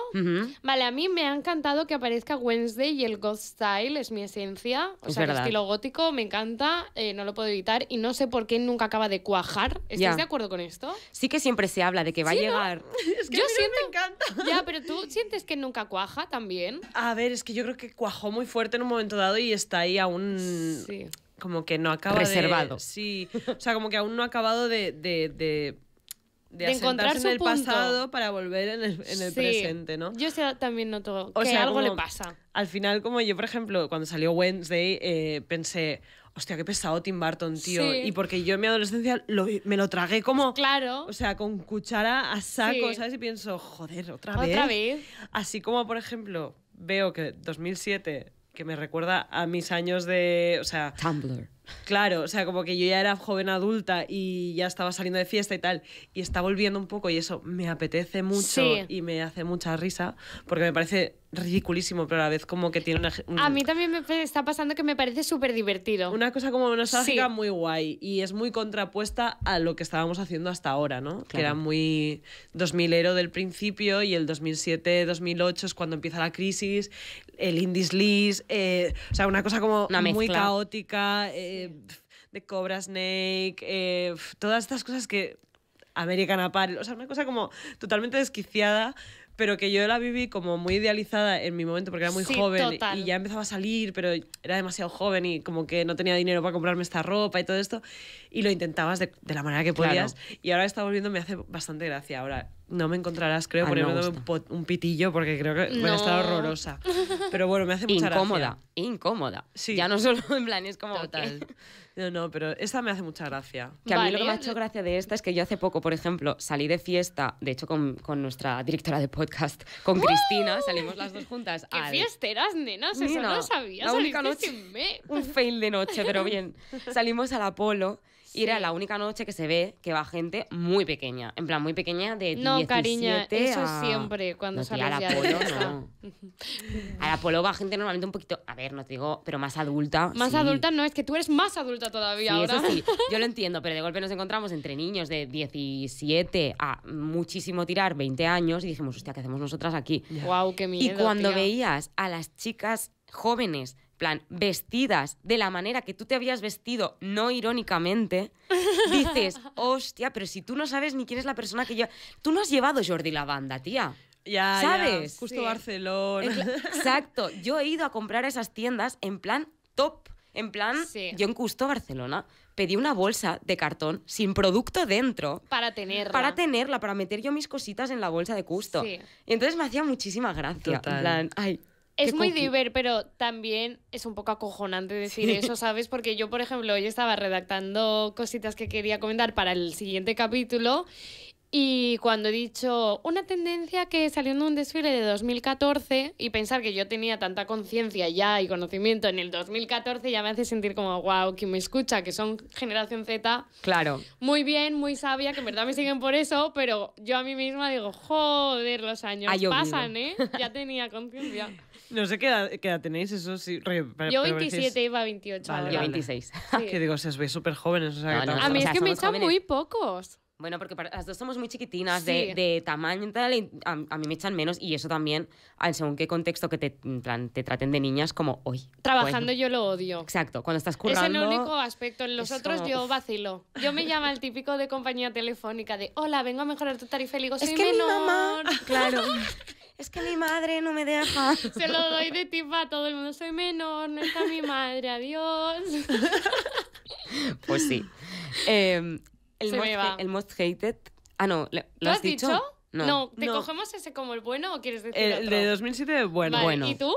Vale, a mí me ha encantado que aparezca Wednesday y el Goth Style, es mi esencia. O sea, el estilo gótico me encanta, eh, no lo puedo evitar y no sé por qué nunca acaba de cuajar. ¿Estás de acuerdo con esto? Sí, que siempre se habla de que va a llegar. yo me encanta. Ya, pero tú sientes que nunca cuaja también. A ver, es que yo creo que cuajó muy fuerte en un momento dado y está ahí aún como que no acaba Reservado. sí, o sea, como que aún no ha acabado de, de, de en el pasado para volver en el, presente, ¿no? Yo también noto o que sea, algo le pasa. Al final, como yo, por ejemplo, cuando salió Wednesday, eh, pensé, hostia, qué pesado Tim Burton, tío. Y porque yo en mi adolescencia me lo tragué como. Claro. O sea, con cuchara a saco, ¿sabes? Y pienso, joder, otra vez. Otra vez. Así como, por ejemplo, veo que 2007 que me recuerda a mis años de. O sea. Tumblr. Claro, o sea, como que yo ya era joven adulta y ya estaba saliendo de fiesta y tal, y está volviendo un poco y eso me apetece mucho y me hace mucha risa, porque me parece ridiculísimo, pero a la vez como que tiene una... a mí también me está pasando que me parece súper divertido. Una cosa como nostálgica muy guay y es muy contrapuesta a lo que estábamos haciendo hasta ahora, ¿no? Que era muy 2000ero del principio y el 2007-2008 es cuando empieza la crisis, el indie eh, o sea, una cosa como muy caótica. Eh, eh, de Cobra Snake, eh, todas estas cosas que American Apparel, o sea, una cosa como totalmente desquiciada, pero que yo la viví como muy idealizada en mi momento porque era muy joven y ya empezaba a salir, pero era demasiado joven y como que no tenía dinero para comprarme esta ropa y todo esto. Y lo intentabas de, la manera que podías. Y ahora está volviendo, me hace bastante gracia. Ahora no me encontrarás, creo, ah, poniéndome un, un, pitillo porque creo que voy a estar horrorosa. Pero bueno, me hace mucha gracia. Incómoda, incómoda. Sí. Ya no solo en plan, es como. Total. No, no, pero esta me hace mucha gracia. Que a mí lo que me ha hecho gracia de esta es que yo hace poco, por ejemplo, salí de fiesta, de hecho con, con nuestra directora de podcast, con Cristina, salimos las dos juntas. ¡Qué fiesteras, nenas! Eso no, lo sabía. La única noche, un fail de noche, pero bien. Salimos al Apolo y era la única noche que se ve que va gente muy pequeña. En plan, muy pequeña de No, cariño, cariña, eso siempre cuando no, Polo, no. A la polo va gente normalmente un poquito... A ver, no te digo, pero más adulta. Más adulta no, es que tú eres más adulta todavía sí, ahora. sí, yo lo entiendo, pero de golpe nos encontramos entre niños de 17 a muchísimo tirar, 20 años, y dijimos, hostia, ¿qué hacemos nosotras aquí? Wow, qué miedo, Y cuando veías a las chicas jóvenes plan, vestidas de la manera que tú te habías vestido, no irónicamente, dices, hostia, pero si tú no sabes ni quién es la persona que yo Tú no has llevado Jordi la banda, tía. Ya, ¿Sabes? justo Barcelona. Exacto. Yo he ido a comprar esas tiendas en plan top. En plan, yo en Custo, Barcelona, pedí una bolsa de cartón sin producto dentro. Para tenerla. Para tenerla, para meter yo mis cositas en la bolsa de Custo. entonces me hacía muchísima gracia. En plan, es muy diver, pero también es un poco acojonante decir eso, ¿sabes? Porque yo, por ejemplo, hoy estaba redactando cositas que quería comentar para el siguiente capítulo y cuando he dicho una tendencia que salió en un desfile de 2014 y pensar que yo tenía tanta conciencia ya y conocimiento en el 2014 ya me hace sentir como, wow, que me escucha, que son generación Z. Claro. Muy bien, muy sabia, que en verdad me siguen por eso, pero yo a mí misma digo, joder, los años pasan, ¿eh? Ya tenía conciencia. No sé qué edad, tenéis, eso sí. Yo 27 iba a 28. Vale, yo 26. Sí. Que digo, o sea, os veis súper jóvenes. O sea, No, A mí es que me echan muy pocos. Bueno, porque las dos somos muy chiquitinas de, tamaño y tal, a, mí me echan menos, y eso también, según qué contexto que te, traten de niñas, como hoy. Trabajando yo lo odio. Exacto, cuando estás currando... Es el único aspecto, en los otros yo vacilo. Yo me llama el típico de compañía telefónica de, hola, vengo a mejorar tu tarifa, y digo, es que Mi mamá... Claro. es que mi madre no me deja. Se lo doy de tipa a todo el mundo, soy menor, no está mi madre, adiós. pues sí. Eh, el, most, hated. Ah, no, ¿lo has, dicho? No. ¿te cogemos ese como el bueno o quieres decir El, otro? el de 2007, bueno. bueno. ¿Y tú?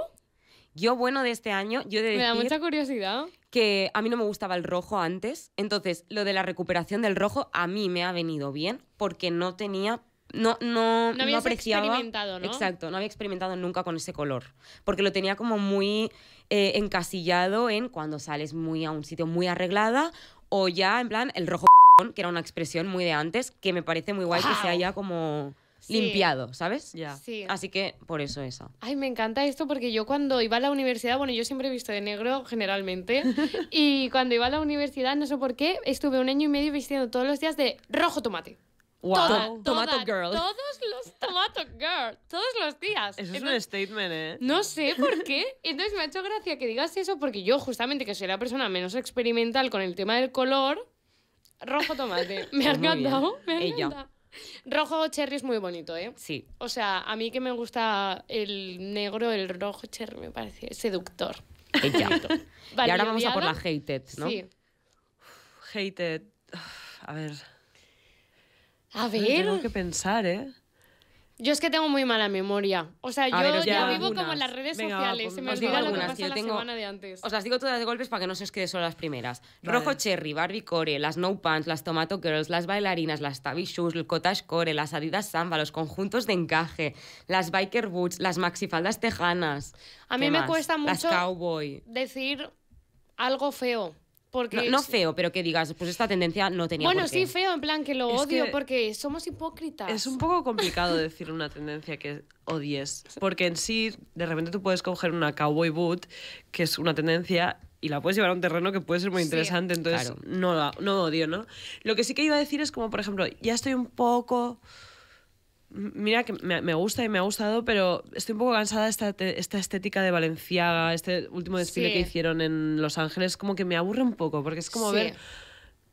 Yo bueno de este año, yo Me da mucha curiosidad. Que a mí no me gustaba el rojo antes, entonces lo de la recuperación del rojo a mí me ha venido bien porque no tenía... No, no, no, experimentado, ¿no? Exacto, no había experimentado nunca con ese color. Porque lo tenía como muy eh, encasillado en cuando sales muy a un sitio muy arreglada o ya en plan el rojo que era una expresión muy de antes, que me parece muy guay que se haya como limpiado, ¿sabes? Así que por eso eso Ay, me encanta esto porque yo cuando iba a la universidad, bueno, yo siempre he visto de negro generalmente, y cuando iba a la universidad, no sé por qué, estuve un año y medio vistiendo todos los días de rojo tomate. Wow. tomato Girl. Todos los Tomato Girl. Todos los días. Eso es un statement, ¿eh? No sé por qué. Entonces me ha hecho gracia que digas eso porque yo, justamente, que soy la persona menos experimental con el tema del color, Rojo tomate. Me ha pues encantado. Me ha Rojo cherry es muy bonito, ¿eh? Sí. O sea, a mí que me gusta el negro, el rojo cherry me parece seductor. y ahora vamos a por la hated, ¿no? Sí. Hated. A ver. A ver. Tengo que pensar, ¿eh? Yo es que tengo muy mala memoria. O sea, yo ya vivo como en las redes sociales. Pues se me olvida lo que semana de antes. Os las digo todas de golpes para que no se os quede solo las primeras. Rojo Cherry, Barbie Core, las No Pants, las Tomato Girls, las bailarinas, las Tabi Shoes, el Cottage Core, las Adidas Samba, los conjuntos de encaje, las Biker Boots, las maxifaldas tejanas. A mí me cuesta mucho decir algo feo no, feo, pero que digas, pues esta tendencia no tenía Bueno, sí, feo, en plan que lo odio porque somos hipócritas. Es un poco complicado decir una tendencia que odies, porque en sí, de repente tú puedes coger una cowboy boot, que es una tendencia, y la puedes llevar a un terreno que puede ser muy interesante, entonces no, no odio, ¿no? Lo que sí que iba a decir es como, por ejemplo, ya estoy un poco Mira que me, gusta y me ha gustado, pero estoy un poco cansada de esta, esta estética de Valenciaga, este último desfile que hicieron en Los Ángeles, como que me aburre un poco, porque es como ver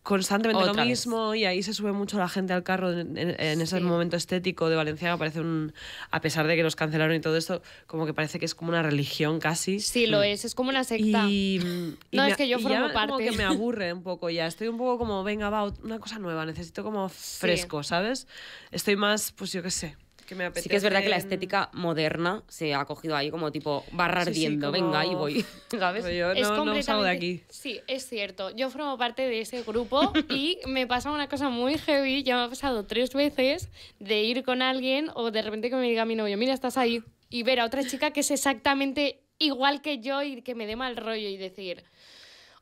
constantemente lo mismo y ahí se sube mucho la gente al carro en, ese momento estético de Valenciaga parece un a pesar de que los cancelaron y todo esto como que parece que es como una religión casi sí lo es es como una secta mm, y, no es que yo formo parte como que me aburre un poco ya estoy un poco como venga va una cosa nueva necesito como fresco sabes estoy más pues yo qué sé Sí que es verdad que la estética moderna se ha cogido ahí como tipo barra venga, y voy. es no salgo de aquí. Sí, es cierto. Yo formo parte de ese grupo y me pasa una cosa muy heavy, ya me ha pasado tres veces, de ir con alguien o de repente que me diga mi novio, mira, estás ahí, y ver a otra chica que es exactamente igual que yo y que me dé mal rollo y decir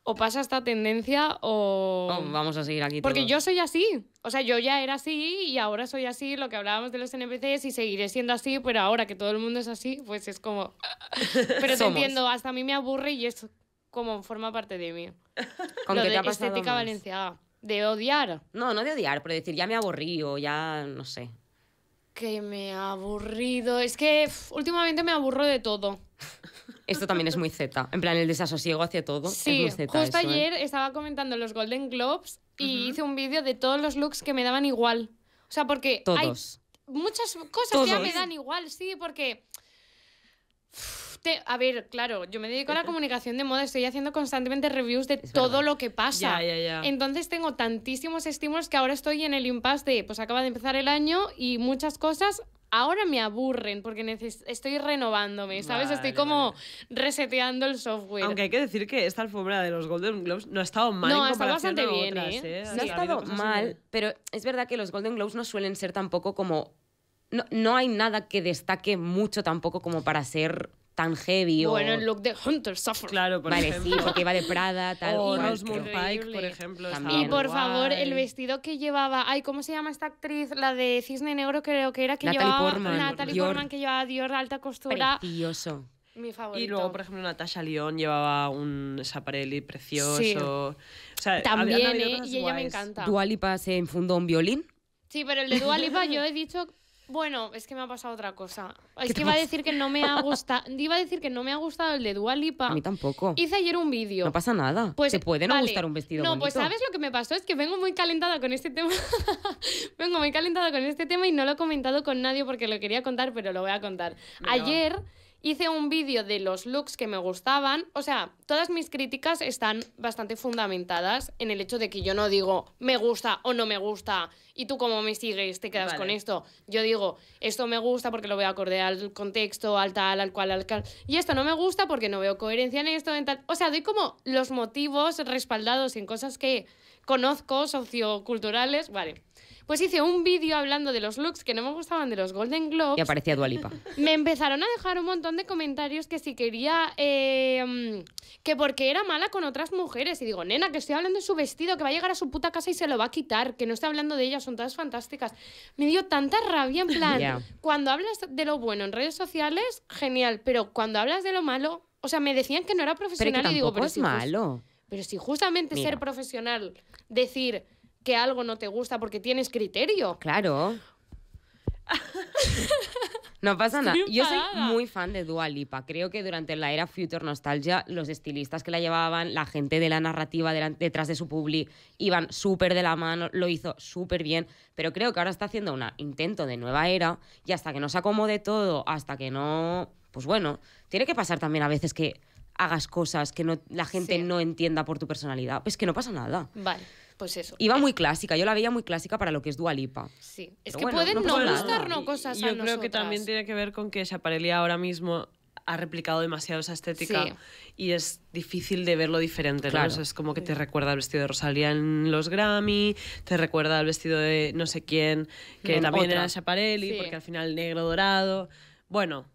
o pasa esta tendencia o... Oh, vamos a seguir aquí. Porque yo soy así. O sea, yo ya era así y ahora soy así. Lo que hablábamos de los NPCs y seguiré siendo así, pero ahora que todo el mundo es así, pues es como... Pero te entiendo, hasta a mí me aburre y es como forma parte de mí. ¿Con de te estética más? De odiar. No, no de odiar, pero decir ya me aburrí o ya no sé. Que me ha aburrido. Es que últimamente me aburro de todo. Esto también es muy Z, en plan el desasosiego hacia todo. Sí, justo ¿eh? ayer estaba comentando los Golden Globes y hice un vídeo de todos los looks que me daban igual. O sea, porque hay muchas cosas que ya me dan igual, sí, porque... a ver, claro, yo me dedico a la comunicación de moda, estoy haciendo constantemente reviews de todo lo que pasa. Entonces tengo tantísimos estímulos que ahora estoy en el impasse de, pues acaba de empezar el año y muchas cosas ahora me aburren porque estoy renovándome, ¿sabes? estoy como reseteando el software. Aunque hay que decir que esta alfombra de los Golden Globes no ha estado mal. No, en ha estado bastante bien. No ¿eh? ¿eh? ha estado mal, pero es verdad que los Golden Globes no suelen ser tampoco como... No, no hay nada que destaque mucho tampoco como para ser tan heavy. Bueno, el look de Hunter Suffer. Claro, por vale, ejemplo. sí, porque iba de Prada, tal. O Rosemont Pike, por ejemplo. Y por favor, el vestido que llevaba. Ay, ¿cómo se llama esta actriz? La de Cisne Negro, creo que era. Que Natalie llevaba, Portman. Natalie Portman, que llevaba Dior alta costura. Precioso. Mi favorito. Y luego, por ejemplo, Natasha León llevaba un Saparelli precioso. O sea, También, ¿eh? Y ella me encanta. Dualipa se enfundó un violín. Sí, pero el de Dualipa yo he dicho bueno, es que me ha pasado otra cosa. Es que iba a decir que no me ha gustado. iba a decir que no me ha gustado el de Dualipa. A mí tampoco. Hice ayer un vídeo. No pasa nada. Pues se puede no gustar un vestido. No, pues sabes lo que me pasó es que vengo muy calentada con este tema. vengo muy calentada con este tema y no lo he comentado con nadie porque lo quería contar, pero lo voy a contar. Ayer Hice un vídeo de los looks que me gustaban. O sea, todas mis críticas están bastante fundamentadas en el hecho de que yo no digo me gusta o no me gusta y tú como me sigues te quedas con esto. Yo digo, esto me gusta porque lo veo acorde al contexto, al tal, al cual, al cual. Y esto no me gusta porque no veo coherencia en esto, en O sea, doy como los motivos respaldados en cosas que conozco, socioculturales. Vale. Pues hice un vídeo hablando de los looks que no me gustaban de los Golden Globes. Y aparecía Dualipa. Me empezaron a dejar un montón de comentarios que si quería. Em, que porque era mala con otras mujeres. Y digo, nena, que estoy hablando de su vestido, que va a llegar a su puta casa y se lo va a quitar, que no estoy hablando de ella, son todas fantásticas. Me dio tanta rabia, en plan. Cuando hablas de lo bueno en redes sociales, genial, pero cuando hablas de lo malo. O sea, me decían que no era profesional y digo, pero es malo. Pero si justamente ser profesional, decir, que algo no te gusta porque tienes criterio. Claro. No pasa nada. Yo soy muy fan de Dua Lipa. Creo que durante la era Future Nostalgia, los estilistas que la llevaban, la gente de la narrativa detrás de su publi, iban súper de la mano, lo hizo súper bien. Pero creo que ahora está haciendo un intento de nueva era y hasta que no se acomode todo, hasta que no. Pues bueno, tiene que pasar también a veces que hagas cosas que no, la gente no entienda por tu personalidad. Pues que no pasa nada. Vale. Pues eso. Iba muy clásica, yo la veía muy clásica para lo que es Dualipa. Sí, es que pueden no, no gustarnos cosas yo Yo creo que también tiene que ver con que Chaparelli ahora mismo ha replicado demasiado esa estética y es difícil de verlo diferente, claro. es como que te recuerda al vestido de Rosalía en los Grammy, te recuerda al vestido de no sé quién, que también era Chaparelli, porque al final negro dorado. Bueno,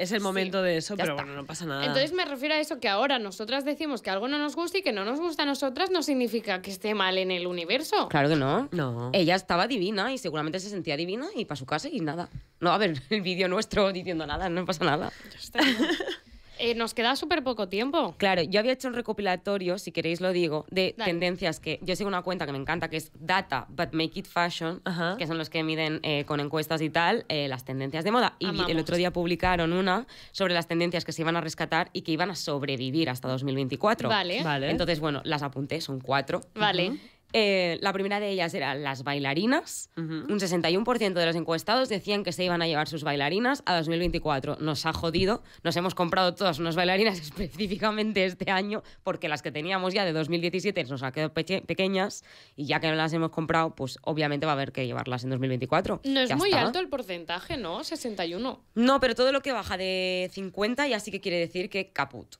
es el momento de eso, pero bueno, no pasa nada. Entonces me refiero a eso que ahora nosotras decimos que algo no nos gusta y que no nos gusta a nosotras no significa que esté mal en el universo. Claro que no. No. Ella estaba divina y seguramente se sentía divina y para su casa y nada. No, a ver, el vídeo nuestro diciendo nada, no pasa nada. Ya está, Eh, nos queda súper poco tiempo. Claro, yo había hecho un recopilatorio, si queréis lo digo, de tendencias que yo sigo una cuenta que me encanta, que es Data But Make It Fashion, que son los que miden eh, con encuestas y tal eh, las tendencias de moda. Y el otro día publicaron una sobre las tendencias que se iban a rescatar y que iban a sobrevivir hasta 2024. Vale. vale. Entonces, bueno, las apunté, son cuatro. Vale. Eh, la primera de ellas era las bailarinas. Un 61% de los encuestados decían que se iban a llevar sus bailarinas a 2024. Nos ha jodido. Nos hemos comprado todas unas bailarinas específicamente este año porque las que teníamos ya de 2017 nos han quedado pequeñas y ya que no las hemos comprado, pues obviamente va a haber que llevarlas en 2024. No es muy alto el porcentaje, ¿no? 61. No, pero todo lo que baja de 50 ya sí que quiere decir que caput.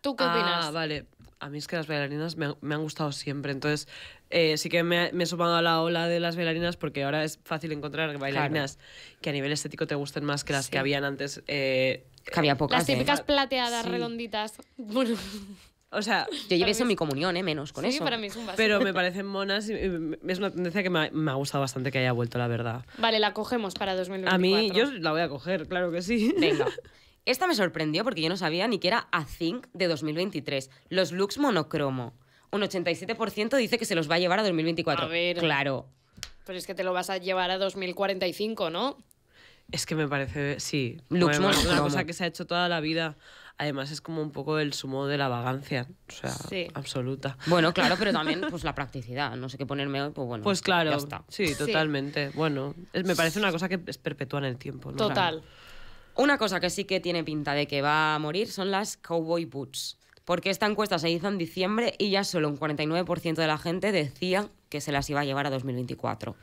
¿Tú qué opinas? Ah, vale a mí es que las bailarinas me, han gustado siempre. Entonces, eh, sí que me, he sumado a la ola de las bailarinas porque ahora es fácil encontrar bailarinas que a nivel estético te gusten más que las que habían antes. Eh, que había pocas. Las típicas plateadas, redonditas. Bueno. O sea, yo llevé eso en mi comunión, ¿eh? menos con sí, eso. Para mí es un Pero me parecen monas y es una tendencia que me ha, me ha, gustado bastante que haya vuelto, la verdad. Vale, la cogemos para 2024. A mí, yo la voy a coger, claro que sí. Venga. Esta me sorprendió porque yo no sabía ni que era a Think de 2023. Los looks monocromo. Un 87% dice que se los va a llevar a 2024. A ver. Claro. Pero es que te lo vas a llevar a 2045, ¿no? Es que me parece, sí. Looks monocromo. una cosa que se ha hecho toda la vida. Además es como un poco el sumo de la vagancia, o sea, absoluta. Bueno, claro, pero también pues la practicidad, no sé qué ponerme hoy, pues bueno. Pues claro, sí, totalmente. Bueno, me parece una cosa que es perpetua en el tiempo. ¿no? Total. Una cosa que sí que tiene pinta de que va a morir son las cowboy boots, porque esta encuesta se hizo en diciembre y ya solo un 49% de la gente decía que se las iba a llevar a 2024.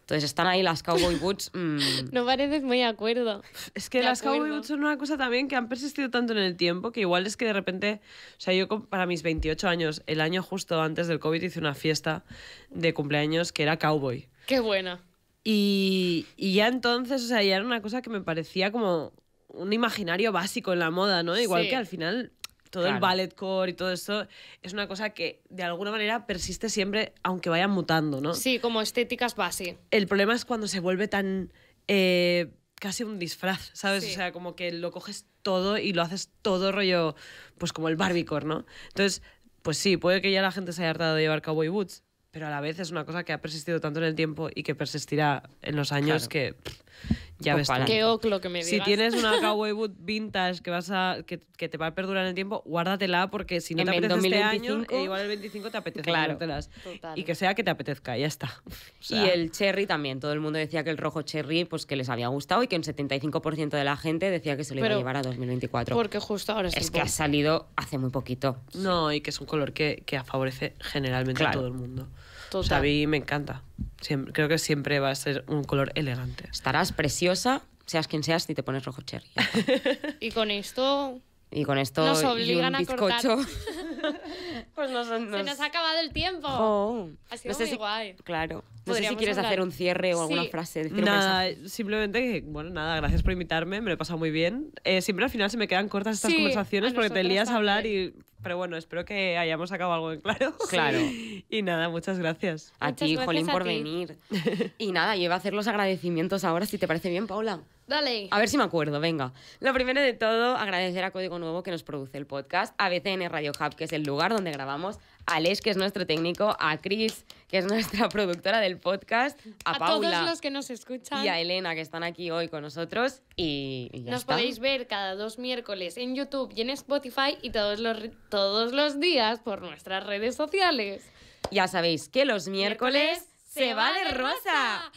Entonces están ahí las cowboy boots. Mm. No pareces muy de acuerdo. Es que las cowboy boots son una cosa también que han persistido tanto en el tiempo que igual es que de repente, o sea, yo para mis 28 años, el año justo antes del COVID hice una fiesta de cumpleaños que era cowboy. Qué buena. Y, ya entonces, o sea, ya era una cosa que me parecía como un imaginario básico en la moda, ¿no? Igual que al final todo el el core y todo eso es una cosa que de alguna manera persiste siempre, aunque vaya mutando, ¿no? Sí, como estéticas base. El problema es cuando se vuelve tan eh, casi un disfraz, ¿sabes? O sea, como que lo coges todo y lo haces todo rollo, pues como el barbicore, ¿no? Entonces, pues sí, puede que ya la gente se haya hartado de llevar cowboy boots, pero a la vez es una cosa que ha persistido tanto en el tiempo y que persistirá en los años que ya ves que me digas. Si tienes una cowboy boot vintage que vas te va a perdurar en el tiempo, guárdatela porque si no te apetece este año, eh, igual el 25 te apetece claro, Y que sea que te apetezca, ya está. y el cherry también, todo el mundo decía que el rojo cherry pues que les había gustado y que un 75% de la gente decía que se lo iba a llevar a 2024. Porque justo ahora es Es que ha salido hace muy poquito. No, y que es un color que, que favorece generalmente a todo el mundo. a mí me encanta creo que siempre va a ser un color elegante. Estarás preciosa, seas quien seas, si te pones rojo cherry. y con esto... Y con esto... obligan pues Se nos ha acabado el tiempo. no si... guay. Claro. No sé si quieres hacer un cierre o alguna frase. nada, simplemente que, bueno, nada, gracias por invitarme, me lo he pasado muy bien. Eh, siempre al final se me quedan cortas estas conversaciones porque te lías a hablar y. Pero bueno, espero que hayamos sacado algo en claro. Claro. y nada, muchas gracias. A ti, Jolín, por venir. y nada, yo iba a hacer los agradecimientos ahora, si te parece bien, Paula. Dale. A ver si me acuerdo, venga. Lo primero de todo, agradecer a Código Nuevo que nos produce el podcast, a BCN Radio Hub, que es el lugar donde grabamos, a Les, que es nuestro técnico, a Cris, que es nuestra productora del podcast, a, a Paula. todos los que nos escuchan. Y a Elena, que están aquí hoy con nosotros. Y, Nos podéis ver cada dos miércoles en YouTube y en Spotify y todos los, todos los días por nuestras redes sociales. Ya sabéis que los miércoles, se, va de rosa.